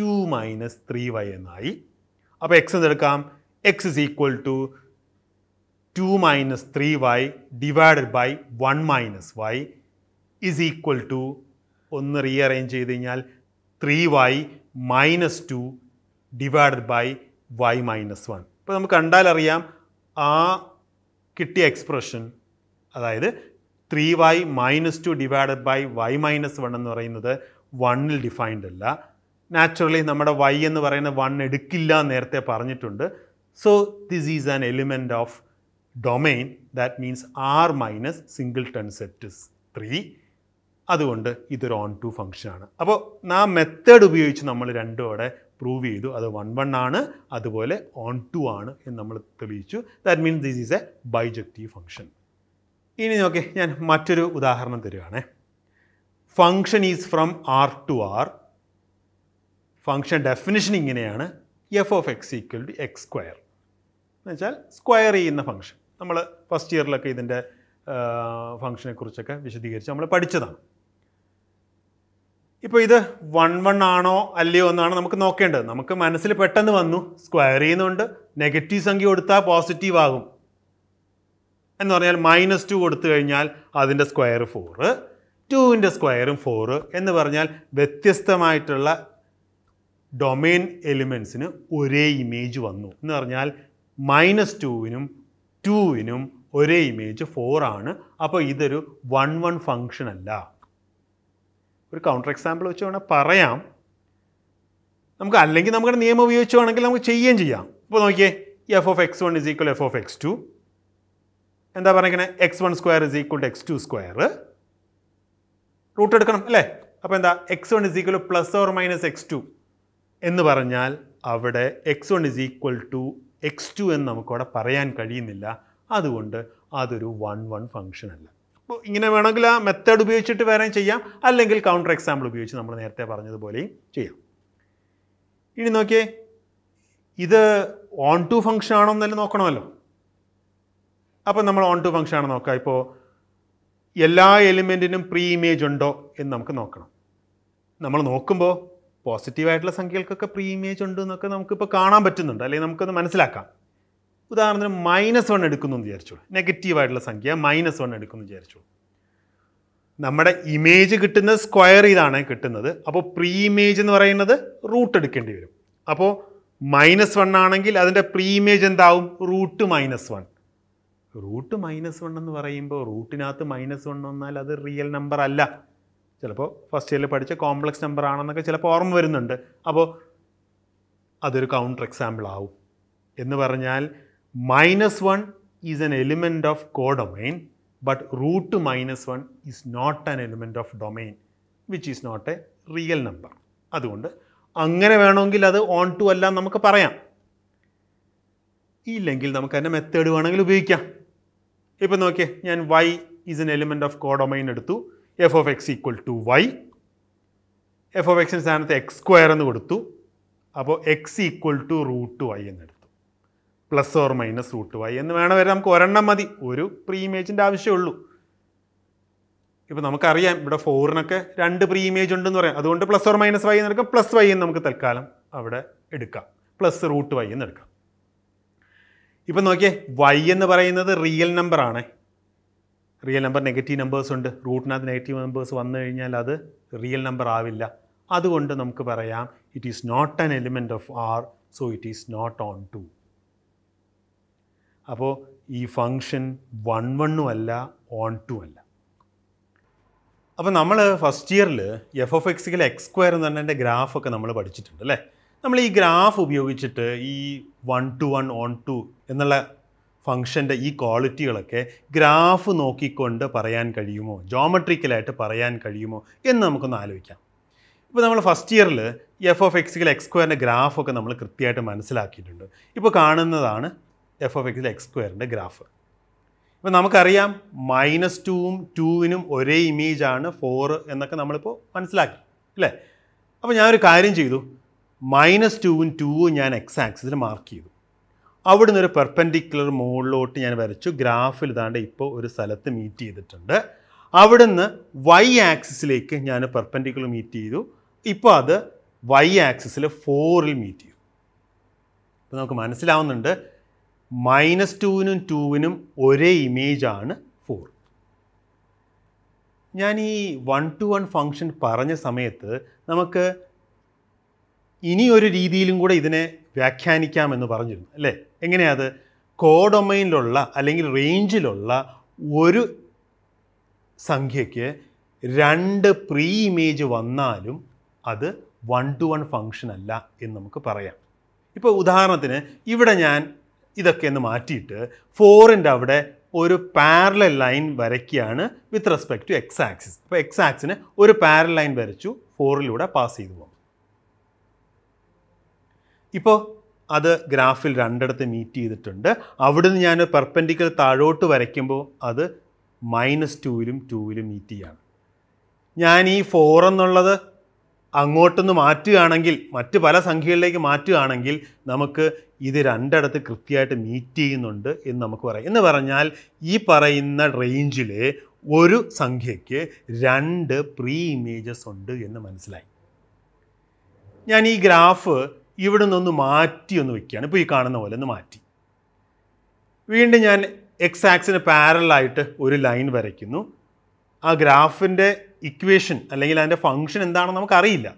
two minus three y എന്നായി അപ്പോൾ എക്സ് എന്തെടുക്കാം x is equal to two minus three y divided by one minus y is equal to ഒന്ന് rearrange ചെയ്ത് കഴിഞ്ഞാൽ three y minus two divide by y minus one ഇപ്പോൾ നമുക്ക് കണ്ടാലറിയാം ആ കിട്ടിയ എക്സ്പ്രഷൻ അതായത് three y minus two divide by y minus one എന്ന് പറയുന്നത് വണ്ണിൽ ഡിഫൈൻഡ് അല്ല നാച്ചുറലി നമ്മുടെ വൈ എന്ന് പറയുന്ന വൺ എടുക്കില്ല നേരത്തെ പറഞ്ഞിട്ടുണ്ട് so this is an element of domain that means R minus singleton set is three അതുകൊണ്ട് ഇതൊരു ഓൺ ടു ആണ് അപ്പോൾ ആ മെത്തേഡ് ഉപയോഗിച്ച് നമ്മൾ രണ്ടുകൂടെ പ്രൂവ് ചെയ്തു അത് വൺ വൺ ആണ് അതുപോലെ ഓൺ ടു ആണ് എന്ന് നമ്മൾ തെളിയിച്ചു that means this is a bijective function ഇനി നോക്കി ഞാൻ മറ്റൊരു ഉദാഹരണം തരുവാണേ function is from R to R function definition ഇങ്ങനെയാണ് f of x equal to x square എന്ന് വെച്ചാൽ സ്ക്വയർ ചെയ്യുന്ന ഫംഗ്ഷൻ നമ്മൾ ഫസ്റ്റ് ഇയറിലൊക്കെ ഇതിൻ്റെ കുറിച്ചൊക്കെ വിശദീകരിച്ച് നമ്മൾ പഠിച്ചതാണ് ഇപ്പോൾ ഇത് വൺ വൺ ആണോ അല്ലയോ എന്നാണ് നമുക്ക് നോക്കേണ്ടത് നമുക്ക് മനസ്സിൽ പെട്ടെന്ന് വന്നു സ്ക്വയർ ചെയ്യുന്നുണ്ട് നെഗറ്റീവ് സംഖ്യ കൊടുത്താൽ പോസിറ്റീവ് ആകും എന്ന് പറഞ്ഞാൽ മൈനസ് ടു കൊടുത്തു കഴിഞ്ഞാൽ അതിൻ്റെ സ്ക്വയർ ഫോറ് ടുവിൻ്റെ സ്ക്വയറും ഫോറ് എന്ന് പറഞ്ഞാൽ വ്യത്യസ്തമായിട്ടുള്ള ഡൊമെയിൻ എലിമെൻസിന് ഒരേ ഇമേജ് വന്നു എന്ന് പറഞ്ഞാൽ മൈനസ് ടുവിനും ടുവിനും ഒരേ ഇമേജ് ഫോറാണ് അപ്പോൾ ഇതൊരു വൺ വൺ ഫങ്ഷൻ അല്ല ഒരു കൗണ്ടർ എക്സാമ്പിൾ വെച്ച് വേണമെങ്കിൽ പറയാം നമുക്ക് അല്ലെങ്കിൽ നമ്മുടെ നിയമം ഉപയോഗിച്ച് വേണമെങ്കിൽ നമുക്ക് ചെയ്യുകയും ചെയ്യാം ഇപ്പോൾ നോക്കിയേ f of x one is equal f of x two എന്താ പറഞ്ഞിരിക്കണേ x one square is equal to x two square root എടുക്കണം അല്ലേ അപ്പോൾ എന്താ x one is equal plus or minus x two എന്ന് പറഞ്ഞാൽ അവിടെ x one is equal to x two എന്ന് നമുക്കവിടെ പറയാൻ കഴിയുന്നില്ല അതുകൊണ്ട് അതൊരു വൺ വൺ ഫങ്ഷൻ അല്ല ഇങ്ങനെ വേണമെങ്കിൽ ആ മെത്തേഡ് ഉപയോഗിച്ചിട്ട് വേറെയും ചെയ്യാം അല്ലെങ്കിൽ കൗണ്ടർ എക്സാമ്പിൾ ഉപയോഗിച്ച് നമ്മൾ നേരത്തെ പറഞ്ഞതുപോലെയും ചെയ്യാം ഇനി നോക്കിയേ ഇത് ഓൺ ടു ഫംഗ്ഷൻ ആണോ എന്നല്ലേ നോക്കണമല്ലോ അപ്പം നമ്മൾ ഓൺ ടു ഫംഗ്ഷൻ ആണ് നോക്കുക ഇപ്പോൾ എല്ലാ എലിമെൻറ്റിനും പ്രീ ഇമേജ് ഉണ്ടോ എന്ന് നമുക്ക് നോക്കണം നമ്മൾ നോക്കുമ്പോൾ പോസിറ്റീവായിട്ടുള്ള സംഖ്യകൾക്കൊക്കെ പ്രീ ഇമേജ് ഉണ്ട് എന്നൊക്കെ നമുക്കിപ്പോൾ കാണാൻ പറ്റുന്നുണ്ട് അല്ലെങ്കിൽ നമുക്കത് മനസ്സിലാക്കാം ഉദാഹരണത്തിന് മൈനസ് വൺ എടുക്കുന്നു എന്ന് വിചാരിച്ചോളൂ നെഗറ്റീവായിട്ടുള്ള സംഖ്യ മൈനസ് വൺ എടുക്കുന്നു വിചാരിച്ചോളൂ നമ്മുടെ ഇമേജ് കിട്ടുന്ന സ്ക്വയർ ഇതാണ് കിട്ടുന്നത് അപ്പോൾ പ്രീ ഇമേജ് എന്ന് പറയുന്നത് റൂട്ട് എടുക്കേണ്ടി വരും അപ്പോൾ മൈനസ് വൺ ആണെങ്കിൽ അതിൻ്റെ പ്രീ ഇമേജ് എന്താവും root minus one root minus one എന്ന് പറയുമ്പോൾ റൂട്ടിനകത്ത് മൈനസ് വൺ വന്നാൽ അത് റിയൽ നമ്പർ അല്ല ചിലപ്പോൾ ഫസ്റ്റ് ഇയറിൽ പഠിച്ച കോംപ്ലക്സ് നമ്പർ ആണെന്നൊക്കെ ചിലപ്പോൾ ഓർമ്മ വരുന്നുണ്ട് അപ്പോൾ അതൊരു കൗണ്ടർ എക്സാമ്പിൾ ആവും എന്ന് പറഞ്ഞാൽ minus 1 is an element of codomain but root minus 1 is not an element of domain which is not a real number. അതുകൊണ്ട് അങ്ങനെ വേണമെങ്കിൽ അത് ഓൺ ടു അല്ല നമുക്ക് പറയാം ഇല്ലെങ്കിൽ നമുക്ക് അതിൻ്റെ മെത്തേഡ് വേണമെങ്കിൽ ഉപയോഗിക്കാം ഇപ്പം നോക്കിയേ ഞാൻ y is an element of codomain എടുത്തു f of x equal to y f of എക്സിന് സ്ഥാനത്ത് എക്സ് സ്ക്വയർ എന്ന് കൊടുത്തു അപ്പോൾ x equal to root y എന്നെടുത്തു plus or minus root y എന്ന് വേണം വരെ നമുക്ക് ഒരെണ്ണം മതി ഒരു പ്രീ ഇമേജിൻ്റെ ആവശ്യമുള്ളൂ ഇപ്പോൾ നമുക്കറിയാം ഇവിടെ ഫോറിനൊക്കെ രണ്ട് പ്രീ ഇമേജ് ഉണ്ടെന്ന് പറയാം അതുകൊണ്ട് പ്ലസ് ഓർ മൈനസ് വൈ എന്ന് എടുക്കാം പ്ലസ് വൈ എന്ന് നമുക്ക് തൽക്കാലം അവിടെ എടുക്കാം പ്ലസ് റൂട്ട് വൈ എന്ന് എടുക്കാം ഇപ്പം നോക്കിയേ വൈ എന്ന് പറയുന്നത് റിയൽ നമ്പർ ആണ് റിയൽ നമ്പർ നെഗറ്റീവ് നമ്പേഴ്സ് ഉണ്ട് റൂട്ടിനകത്ത് നെഗറ്റീവ് നമ്പേഴ്സ് വന്നു കഴിഞ്ഞാൽ അത് റിയൽ നമ്പർ ആവില്ല അതുകൊണ്ട് നമുക്ക് പറയാം it is not an element of R so it is not onto അപ്പോൾ ഈ ഫങ്ഷൻ വൺ വണ്ണും അല്ല ഓൺ ടു അല്ല അപ്പോൾ നമ്മൾ ഫസ്റ്റ് ഇയറിൽ എഫ് ഓഫ് എക്സിക്കൽ എക്സ് സ്ക്വയർ എന്ന് പറഞ്ഞതിൻ്റെ ഗ്രാഫൊക്കെ നമ്മൾ പഠിച്ചിട്ടുണ്ട് അല്ലേ നമ്മൾ ഈ ഗ്രാഫ് ഉപയോഗിച്ചിട്ട് ഈ one to one onto എന്നുള്ള ഫങ്ഷൻ്റെ ഈ ക്വാളിറ്റികളൊക്കെ ഗ്രാഫ് നോക്കിക്കൊണ്ട് പറയാൻ കഴിയുമോ ജോമെട്രിക്കലായിട്ട് പറയാൻ കഴിയുമോ എന്ന് നമുക്കൊന്ന് ആലോചിക്കാം ഇപ്പോൾ നമ്മൾ ഫസ്റ്റ് ഇയറിൽ എഫ് ഓഫ് എക്സിക്കൽ എക്സ് സ്ക്വയറിൻ്റെ ഗ്രാഫൊക്കെ നമ്മൾ കൃത്യമായിട്ട് മനസ്സിലാക്കിയിട്ടുണ്ട് ഇപ്പോൾ കാണുന്നതാണ് എഫ് ഓഫ് എക്സിൽ എക്സ് സ്ക്വയറിൻ്റെ ഗ്രാഫ് ഇപ്പം നമുക്കറിയാം മൈനസ് ടുവും ടുവിനും ഒരേ ഇമേജാണ് ഫോർ എന്നൊക്കെ നമ്മളിപ്പോൾ മനസ്സിലാക്കി അല്ലേ അപ്പോൾ ഞാനൊരു കാര്യം ചെയ്തു മൈനസ് ടുവും ടുവും ഞാൻ എക്സ് ആക്സിൽ മാർക്ക് ചെയ്തു അവിടെ നിന്നൊരു പെർപ്പൻഡിക്കുലർ മുകളിലോട്ട് ഞാൻ വരച്ചു ഗ്രാഫിൽ ഇതാണ്ട് ഇപ്പോൾ ഒരു സ്ഥലത്ത് മീറ്റ് ചെയ്തിട്ടുണ്ട് അവിടുന്ന് വൈ ആക്സിസിലേക്ക് ഞാൻ പെർപ്പൻഡിക്കുലർ മീറ്റ് ചെയ്തു ഇപ്പോൾ അത് വൈ ആക്സിസിൽ ഫോറിൽ മീറ്റ് ചെയ്തു അപ്പോൾ നമുക്ക് മനസ്സിലാവുന്നുണ്ട് മൈനസ് ടുവിനും ടുവിനും ഒരേ ഇമേജാണ് ഫോർ ഞാൻ ഈ വൺ ടു വൺ ഫങ്ഷൻ പറഞ്ഞ സമയത്ത് നമുക്ക് ഇനി ഒരു രീതിയിലും കൂടെ ഇതിനെ വ്യാഖ്യാനിക്കാമെന്ന് പറഞ്ഞിരുന്നു അല്ലേ എങ്ങനെയാത് കോഡൊമൈനിലുള്ള അല്ലെങ്കിൽ റേഞ്ചിലുള്ള ഒരു സംഖ്യയ്ക്ക് രണ്ട് പ്രീ ഇമേജ് വന്നാലും അത് വൺ ടു വൺ ഫങ്ഷൻ അല്ല എന്ന് നമുക്ക് പറയാം ഇപ്പോൾ ഉദാഹരണത്തിന് ഇവിടെ ഞാൻ ഇതൊക്കെ ഒന്ന് മാറ്റിയിട്ട് ഫോറിൻ്റെ അവിടെ ഒരു പാരലൽ ലൈൻ വരയ്ക്കുകയാണ് with respect to x axis അപ്പോൾ എക്സ് ആക്സിന് ഒരു പാരൽ ലൈൻ വരച്ചു ഫോറിലൂടെ പാസ് ചെയ്തു പോകും ഇപ്പോൾ അത് ഗ്രാഫിൽ രണ്ടിടത്ത് മീറ്റ് ചെയ്തിട്ടുണ്ട് നിന്ന് ഞാൻ പെർപ്പൻഡിക്കൽ താഴോട്ട് വരയ്ക്കുമ്പോൾ അത് മൈനസ് ടുവിലും ടുവിലും മീറ്റ് ചെയ്യാണ് ഞാൻ ഈ ഫോർ എന്നുള്ളത് അങ്ങോട്ടൊന്ന് മാറ്റുകയാണെങ്കിൽ മറ്റ് പല സംഖ്യകളിലേക്ക് മാറ്റുകയാണെങ്കിൽ നമുക്ക് ഇത് രണ്ടിടത്ത് കൃത്യമായിട്ട് മീറ്റ് ചെയ്യുന്നുണ്ട് എന്ന് നമുക്ക് പറയാം എന്ന് പറഞ്ഞാൽ ഈ പറയുന്ന റേഞ്ചിലെ ഒരു സംഖ്യയ്ക്ക് രണ്ട് പ്രീ ഇമേജസ് ഉണ്ട് എന്ന് മനസ്സിലായി ഞാൻ ഈ ഗ്രാഫ് ഇവിടെ നിന്നൊന്ന് മാറ്റി ഒന്ന് വയ്ക്കുകയാണ് ഇപ്പോൾ ഈ കാണുന്ന പോലെ ഒന്ന് മാറ്റി വീണ്ടും ഞാൻ എക്സ് ആക്സിന് പാരലായിട്ട് ഒരു ലൈൻ വരയ്ക്കുന്നു ആ ഗ്രാഫിൻ്റെ ഇക്വേഷൻ അല്ലെങ്കിൽ അതിൻ്റെ ഫംഗ്ഷൻ എന്താണെന്ന് നമുക്കറിയില്ല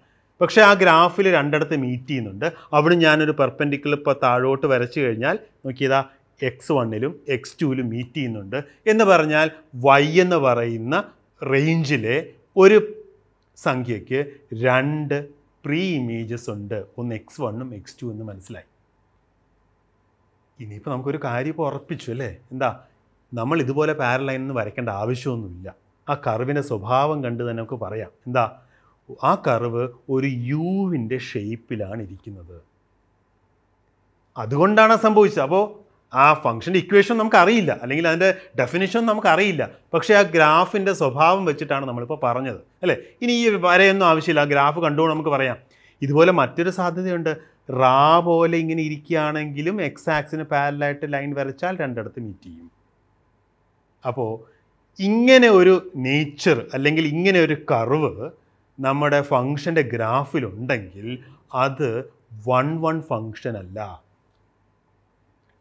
പക്ഷേ ആ ഗ്രാഫിൽ രണ്ടിടത്ത് മീറ്റ് ചെയ്യുന്നുണ്ട് അവിടെ ഞാനൊരു പെർപ്പൻഡിക്കുലർ ഇപ്പോൾ താഴോട്ട് വരച്ചു കഴിഞ്ഞാൽ നോക്കിയതാ എക്സ് വണ്ണിലും എക്സ് ടുവിലും മീറ്റ് ചെയ്യുന്നുണ്ട് എന്ന് പറഞ്ഞാൽ വൈ എന്ന് പറയുന്ന റേഞ്ചിലെ ഒരു സംഖ്യയ്ക്ക് രണ്ട് പ്രീ ഇമേജസ് ഉണ്ട് ഒന്ന് എക്സ് വണ്ണും എക്സ് ടു എന്ന് മനസ്സിലായി ഇനിയിപ്പോൾ നമുക്കൊരു കാര്യം ഇപ്പോൾ ഉറപ്പിച്ചു അല്ലേ എന്താ നമ്മൾ ഇതുപോലെ പാരലൈൻ ഒന്നും വരയ്ക്കേണ്ട ആവശ്യമൊന്നുമില്ല ആ കർവിൻ്റെ സ്വഭാവം കണ്ട് തന്നെ നമുക്ക് പറയാം എന്താ ആ കർവ് ഒരു യുവിൻ്റെ ഷേപ്പിലാണ് ഇരിക്കുന്നത് അതുകൊണ്ടാണ് സംഭവിച്ചത് അപ്പോൾ ആ ഫംഗ്ഷൻ്റെ ഇക്വേഷൻ നമുക്കറിയില്ല അല്ലെങ്കിൽ അതിൻ്റെ ഡെഫിനേഷൻ നമുക്കറിയില്ല പക്ഷേ ആ ഗ്രാഫിൻ്റെ സ്വഭാവം വെച്ചിട്ടാണ് നമ്മളിപ്പോൾ പറഞ്ഞത് അല്ലേ ഇനി ഈ വരെയൊന്നും ആവശ്യമില്ല ആ ഗ്രാഫ് കണ്ടുകൊണ്ട് നമുക്ക് പറയാം ഇതുപോലെ മറ്റൊരു സാധ്യതയുണ്ട് റാ പോലെ ഇങ്ങനെ ഇരിക്കുകയാണെങ്കിലും എക്സ് പാരലായിട്ട് ലൈൻ വരച്ചാൽ രണ്ടിടത്ത് മീറ്റ് ചെയ്യും അപ്പോൾ ഇങ്ങനെ ഒരു നേച്ചർ അല്ലെങ്കിൽ ഇങ്ങനെ ഒരു കർവ് നമ്മുടെ ഫങ്ഷൻ്റെ ഗ്രാഫിലുണ്ടെങ്കിൽ അത് വൺ വൺ ഫങ്ഷൻ അല്ല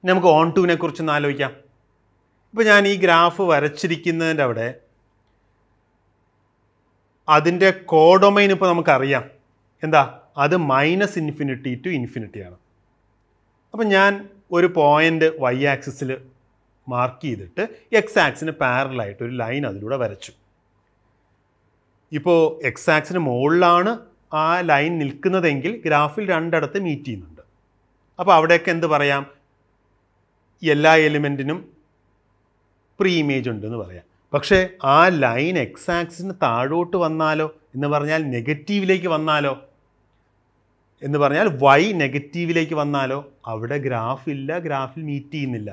നമുക്ക് ഓൺ ടുവിനെ കുറിച്ചൊന്ന് ആലോചിക്കാം ഇപ്പോൾ ഞാൻ ഈ ഗ്രാഫ് വരച്ചിരിക്കുന്നതിൻ്റെ അവിടെ അതിൻ്റെ കോഡൊമൈൻ ഇപ്പോൾ നമുക്കറിയാം എന്താ അത് മൈനസ് ഇൻഫിനിറ്റി ടു ഇൻഫിനിറ്റിയാണ് അപ്പം ഞാൻ ഒരു പോയിൻ്റ് വൈ ആക്സിസിൽ മാർക്ക് ചെയ്തിട്ട് എക്സ് ആക്സിന് പാരലായിട്ട് ഒരു ലൈൻ അതിലൂടെ വരച്ചു ഇപ്പോൾ എക്സ് ആക്സിന് മുകളിലാണ് ആ ലൈൻ നിൽക്കുന്നതെങ്കിൽ ഗ്രാഫിൽ രണ്ടിടത്ത് മീറ്റ് ചെയ്യുന്നുണ്ട് അപ്പോൾ അവിടെയൊക്കെ എന്ത് പറയാം എല്ലാ എലിമെൻറ്റിനും പ്രീ ഇമേജ് ഉണ്ടെന്ന് പറയാം പക്ഷേ ആ ലൈൻ എക്സ് ആക്സിന് താഴോട്ട് വന്നാലോ എന്ന് പറഞ്ഞാൽ നെഗറ്റീവിലേക്ക് വന്നാലോ എന്ന് പറഞ്ഞാൽ വൈ നെഗറ്റീവിലേക്ക് വന്നാലോ അവിടെ ഗ്രാഫ് ഇല്ല ഗ്രാഫിൽ മീറ്റ് ചെയ്യുന്നില്ല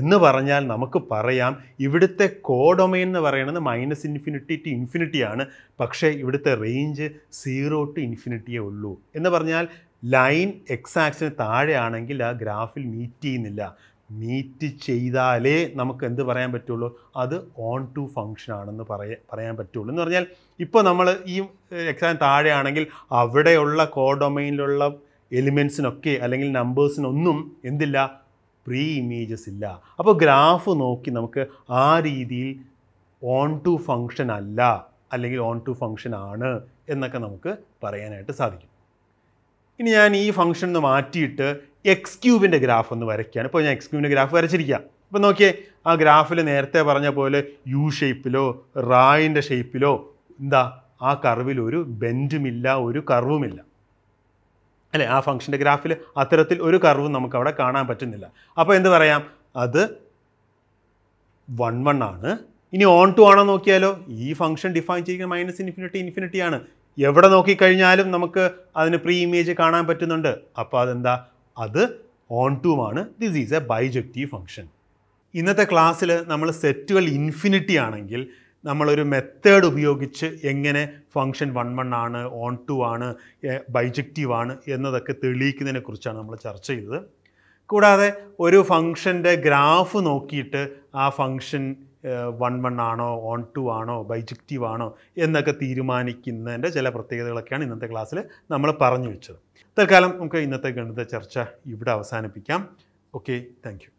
എന്ന് പറഞ്ഞാൽ നമുക്ക് പറയാം ഇവിടുത്തെ കോഡൊമൈൻ എന്ന് പറയുന്നത് മൈനസ് ഇൻഫിനിറ്റി ടു ഇൻഫിനിറ്റി ആണ് പക്ഷേ ഇവിടുത്തെ റേഞ്ച് സീറോ ടു ഇൻഫിനിറ്റിയേ ഉള്ളൂ എന്ന് പറഞ്ഞാൽ ലൈൻ എക്സ് താഴെയാണെങ്കിൽ ആ ഗ്രാഫിൽ മീറ്റ് ചെയ്യുന്നില്ല മീറ്റ് ചെയ്താലേ നമുക്ക് എന്ത് പറയാൻ പറ്റുള്ളൂ അത് ഓൺ ടു ഫങ്ഷൻ ആണെന്ന് പറയ പറയാൻ പറ്റുള്ളൂ എന്ന് പറഞ്ഞാൽ ഇപ്പോൾ നമ്മൾ ഈ എക്സാം താഴെയാണെങ്കിൽ അവിടെയുള്ള കോഡൊമൈനിലുള്ള എലിമെൻസിനൊക്കെ അല്ലെങ്കിൽ നമ്പേഴ്സിനൊന്നും എന്തില്ല പ്രീ ഇമേജസ് ഇല്ല അപ്പോൾ ഗ്രാഫ് നോക്കി നമുക്ക് ആ രീതിയിൽ ഓൺ ടു ഫങ്ഷൻ അല്ല അല്ലെങ്കിൽ ഓൺ ടു ഫങ്ഷൻ ആണ് എന്നൊക്കെ നമുക്ക് പറയാനായിട്ട് സാധിക്കും ഇനി ഞാൻ ഈ ഫങ്ഷൻ ഒന്ന് മാറ്റിയിട്ട് എക്സ് ക്യൂബിൻ്റെ ഗ്രാഫ് ഒന്ന് വരയ്ക്കുകയാണ് ഇപ്പോൾ ഞാൻ എക്സ് ക്യൂബിൻ്റെ ഗ്രാഫ് വരച്ചിരിക്കുക അപ്പോൾ നോക്കിയേ ആ ഗ്രാഫിൽ നേരത്തെ പറഞ്ഞ പോലെ യു ഷേപ്പിലോ റായിൻ്റെ ഷേപ്പിലോ എന്താ ആ കർവിൽ ഒരു ബെൻഡുമില്ല ഒരു കർവുമില്ല അല്ലേ ആ ഫംഗ്ഷൻ്റെ ഗ്രാഫിൽ അത്തരത്തിൽ ഒരു കർവും നമുക്കവിടെ കാണാൻ പറ്റുന്നില്ല അപ്പോൾ എന്ത് പറയാം അത് വൺ വൺ ആണ് ഇനി ഓൺ ടു ആണോ നോക്കിയാലോ ഈ ഫംഗ്ഷൻ ഡിഫൈൻ ചെയ്യുന്ന മൈനസ് ഇൻഫിനിറ്റി ഇൻഫിനിറ്റി ആണ് എവിടെ നോക്കിക്കഴിഞ്ഞാലും നമുക്ക് അതിന് പ്രീ ഇമേജ് കാണാൻ പറ്റുന്നുണ്ട് അപ്പോൾ അതെന്താ അത് ഓൺ ടുമാണ് this is a bijective function ഇന്നത്തെ ക്ലാസ്സിൽ നമ്മൾ സെറ്റുകൾ ഇൻഫിനിറ്റി ആണെങ്കിൽ നമ്മളൊരു മെത്തേഡ് ഉപയോഗിച്ച് എങ്ങനെ ഫങ്ഷൻ വൺ വൺ ആണ് ഓൺ ടു ആണ് ബൈജക്റ്റീവ് ആണ് എന്നതൊക്കെ തെളിയിക്കുന്നതിനെ കുറിച്ചാണ് നമ്മൾ ചർച്ച ചെയ്തത് കൂടാതെ ഒരു ഫങ്ഷൻ്റെ ഗ്രാഫ് നോക്കിയിട്ട് ആ ഫങ്ഷൻ വൺ വൺ ആണോ ഓൺ ടു ആണോ ബൈജക്റ്റീവ് ആണോ എന്നൊക്കെ തീരുമാനിക്കുന്നതിൻ്റെ ചില പ്രത്യേകതകളൊക്കെയാണ് ഇന്നത്തെ ക്ലാസ്സിൽ നമ്മൾ പറഞ്ഞു വെച്ചത് തൽക്കാലം നമുക്ക് ഇന്നത്തെ ഗണിത ചർച്ച ഇവിടെ അവസാനിപ്പിക്കാം ഓക്കെ താങ്ക്